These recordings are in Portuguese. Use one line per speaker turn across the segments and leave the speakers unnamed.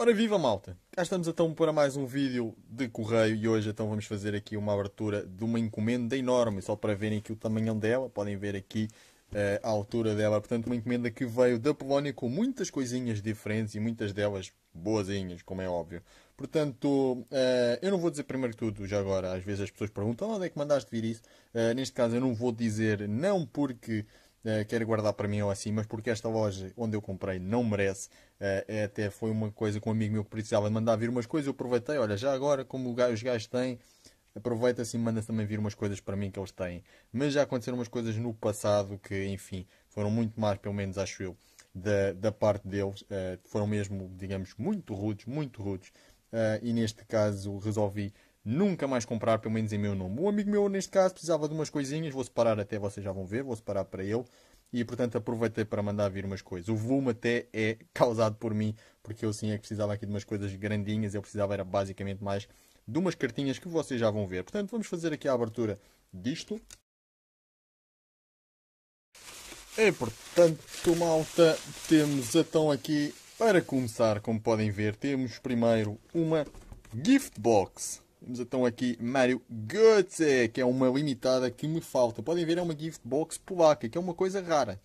Ora viva malta! Cá estamos então para mais um vídeo de correio e hoje então vamos fazer aqui uma abertura de uma encomenda enorme, só para verem aqui o tamanho dela, podem ver aqui uh, a altura dela, portanto uma encomenda que veio da Polónia com muitas coisinhas diferentes e muitas delas boazinhas, como é óbvio. Portanto, uh, eu não vou dizer primeiro que tudo, já agora, às vezes as pessoas perguntam onde é que mandaste vir isso, uh, neste caso eu não vou dizer não porque eh, quero guardar para mim ou assim, mas porque esta loja onde eu comprei não merece. Uh, até foi uma coisa com um amigo meu que precisava de mandar vir umas coisas. Eu aproveitei, olha, já agora, como os gajos têm, aproveita-se e manda também vir umas coisas para mim que eles têm. Mas já aconteceram umas coisas no passado que, enfim, foram muito mais, pelo menos acho eu, da, da parte deles. Uh, foram mesmo, digamos, muito rudes, muito rudes. e neste caso resolvi nunca mais comprar, pelo menos em meu nome. Um amigo meu, neste caso, precisava de umas coisinhas, vou separar até, vocês já vão ver, vou separar para ele. E, portanto, aproveitei para mandar vir umas coisas. O volume até é causado por mim, porque eu sim é que precisava aqui de umas coisas grandinhas, eu precisava era basicamente mais de umas cartinhas que vocês já vão ver. Portanto, vamos fazer aqui a abertura disto. E, portanto, malta, temos então aqui, para começar, como podem ver, temos primeiro uma gift box temos então aqui Mario Götze, que é uma limitada que me falta. Podem ver, é uma gift box polaca, que é uma coisa rara.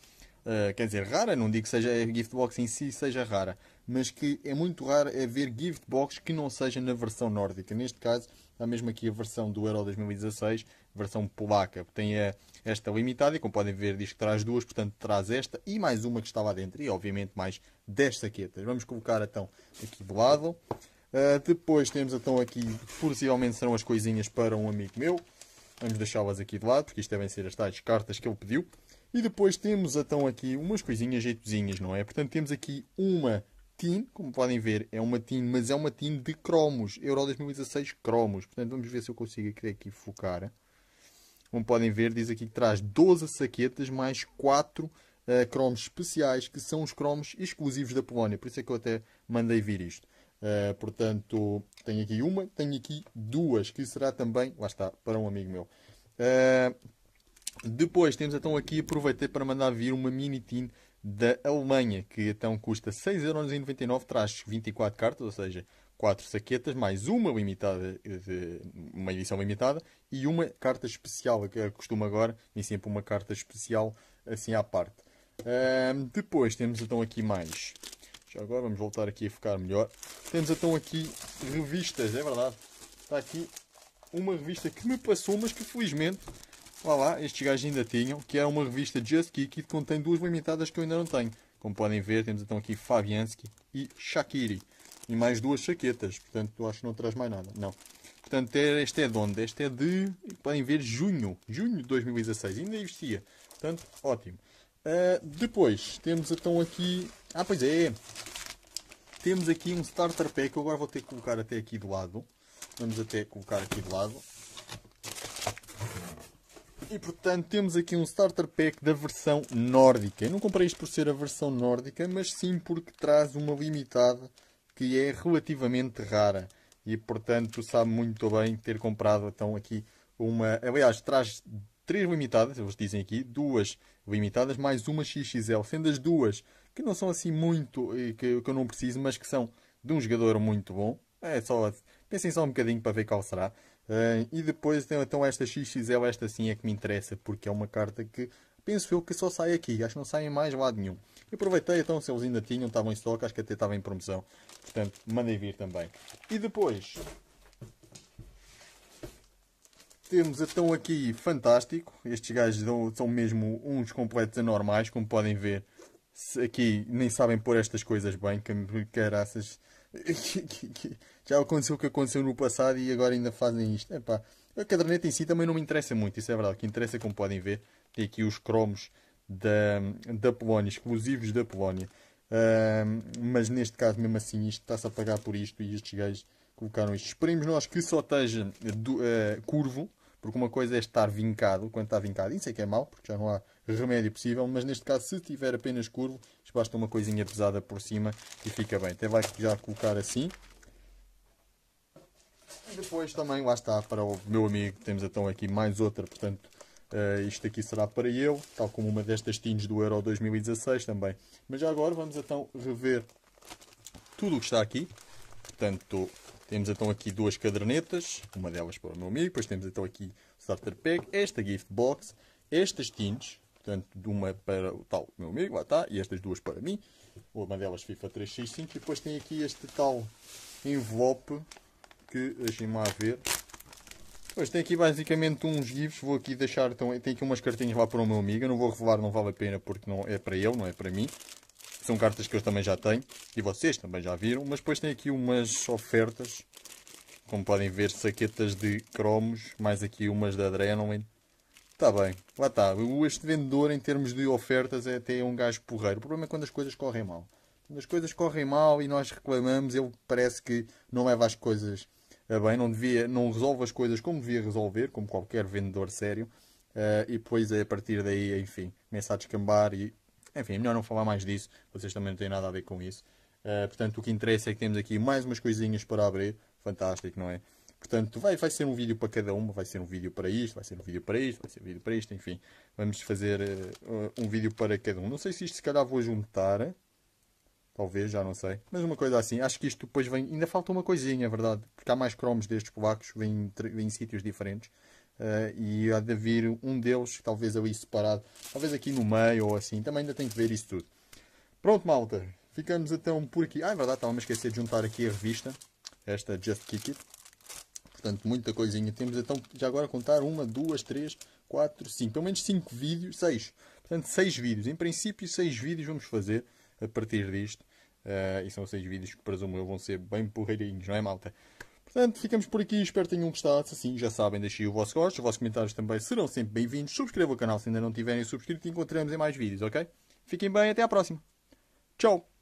Uh, quer dizer, rara, não digo que seja a gift box em si seja rara, mas que é muito raro haver é gift box que não seja na versão nórdica. Neste caso, há mesmo aqui a versão do Euro 2016, versão polaca. Tem a, esta limitada e, como podem ver, diz que traz duas, portanto traz esta e mais uma que está lá dentro. E, obviamente, mais 10 saquetas. Vamos colocar, então, aqui do lado. Eh, depois temos então aqui, possivelmente serão as coisinhas para um amigo meu. Vamos deixá-las aqui de lado, porque isto devem ser as tais cartas que ele pediu. E depois temos então aqui umas coisinhas jeitozinhas, não é? Portanto, temos aqui uma tin, como podem ver, é uma tin, mas é uma tin de cromos, Euro 2016 cromos. Portanto, vamos ver se eu consigo aqui, aqui focar. Como podem ver, diz aqui que traz 12 saquetas mais 4 uh, eh, cromos especiais, que são os cromos exclusivos da Polónia. Por isso é que eu até mandei vir isto. Eh, portanto, tenho aqui uma, tenho aqui duas, que será também, lá está, para um amigo meu. Uh, depois temos então aqui, aproveitei para mandar vir uma mini tin da Alemanha, que então custa 6,99€, traz 24 cartas, ou seja, 4 saquetas, mais uma limitada, eh, uma edição limitada, e uma carta especial, que costuma agora, nem sempre uma carta especial assim à parte. Uh, depois temos então aqui mais já agora vamos voltar aqui a focar melhor. Temos então aqui revistas, é verdade. Está aqui uma revista que me passou, mas que felizmente, lá lá, estes gajos ainda tinham, que é uma revista Just Kick, que contém duas limitadas que eu ainda não tenho. Como podem ver, temos então aqui Fabianski e Shakiri. E mais duas chaquetas, portanto, eu acho que não traz mais nada. Não. Portanto, é- este é de onde? Este é de, podem ver, junho. Junho de 2016. Ainda existia. Portanto, ótimo. Uh, depois, temos então aqui ah, pois é. Temos aqui um starter pack. Eu agora vou ter que colocar até aqui do lado. Vamos até colocar aqui do lado. E portanto temos aqui um starter pack da versão nórdica. Eu não comprei isto por ser a versão nórdica, mas sim porque traz uma limitada que é relativamente rara. E portanto sabe muito bem ter comprado então aqui uma... Aliás, traz três limitadas, eles dizem aqui, duas limitadas, mais uma XXL, sendo as duas que não são assim muito, que, que eu não preciso, mas que são de um jogador muito bom. É só, pensem só um bocadinho para ver qual será. Uh, e depois então, então esta XXL, esta sim é que me interessa, porque é uma carta que penso eu que só sai aqui, acho que não sai em mais lado nenhum. E aproveitei então, se eles ainda tinham, estavam em estoque, acho que até estava em promoção. Portanto, mandei vir também. E depois, temos então aqui Fantástico. Estes gajos são mesmo uns completos anormais, como podem ver. Aqui nem sabem pôr estas coisas bem, que caraças. Já aconteceu o que aconteceu no passado e agora ainda fazem isto. Epá, a caderneta em si também não me interessa muito, isso é verdade. O que interessa, como podem ver, tem aqui os cromos da, da Polónia, exclusivos da Polónia. Uh, mas neste caso, mesmo assim, isto está-se a pagar por isto e estes gajos colocaram isto. Esperemos nós que só esteja do, uh, curvo, porque uma coisa é estar vincado, quando está vincado, isso é que é mau, porque já não há remédio possível, mas neste caso, se tiver apenas curvo, basta uma coisinha pesada por cima e fica bem. Até vai já colocar assim. E depois também, lá está, para o meu amigo, temos então aqui mais outra, portanto, uh, isto aqui será para eu, tal como uma destas tins do Euro 2016 também. Mas já agora vamos então rever tudo o que está aqui. Portanto, temos então aqui duas cadernetas, uma delas para o meu amigo, depois temos então aqui o starter pack, esta gift box, estas tintes, portanto, de uma para o tal meu amigo, lá está, e estas duas para mim, uma delas FIFA 365, e depois tem aqui este tal envelope que deixem-me lá ver. Pois tem aqui basicamente uns gifs vou aqui deixar, então, tem aqui umas cartinhas lá para o meu amigo, eu não vou revelar, não vale a pena porque não é para ele, não é para mim. São cartas que eu também já tenho e vocês também já viram, mas depois tem aqui umas ofertas, como podem ver, saquetas de cromos, mais aqui umas da Adrenaline. Está bem, lá está. Este vendedor, em termos de ofertas, é até um gajo porreiro. O problema é quando as coisas correm mal. Quando as coisas correm mal e nós reclamamos, ele parece que não leva as coisas a bem, não, devia, não resolve as coisas como devia resolver, como qualquer vendedor sério. Uh, e depois, a partir daí, enfim, começa a descambar e enfim, é melhor não falar mais disso, vocês também não têm nada a ver com isso. Uh, portanto, o que interessa é que temos aqui mais umas coisinhas para abrir. Fantástico, não é? Portanto, vai, vai ser um vídeo para cada uma, vai ser um vídeo para isto, vai ser um vídeo para isto, vai ser um vídeo para isto, enfim. Vamos fazer uh, um vídeo para cada um. Não sei se isto se calhar vou juntar, talvez, já não sei. Mas uma coisa assim, acho que isto depois vem... Ainda falta uma coisinha, é verdade, porque há mais cromos destes polacos, vêm em sítios diferentes. Uh, e há de vir um deles, talvez ali separado, talvez aqui no meio ou assim. Também ainda tenho que ver isso tudo. Pronto, malta. Ficamos então por aqui. Ah, é verdade, estava-me a esquecer de juntar aqui a revista. Esta Just Kick It. Portanto, muita coisinha. Temos então, já agora a contar, uma, duas, três, quatro, cinco. Pelo menos cinco vídeos, seis. Portanto, seis vídeos. Em princípio, seis vídeos vamos fazer a partir disto. Uh, e são seis vídeos que, presumo eu, vão ser bem porreirinhos, não é, malta? Portanto, ficamos por aqui. Espero que tenham gostado. Se assim, já sabem, deixem o vosso gosto. Os vossos comentários também serão sempre bem-vindos. Subscrevam o canal se ainda não tiverem subscrito e encontramos em mais vídeos, ok? Fiquem bem. Até à próxima. Tchau.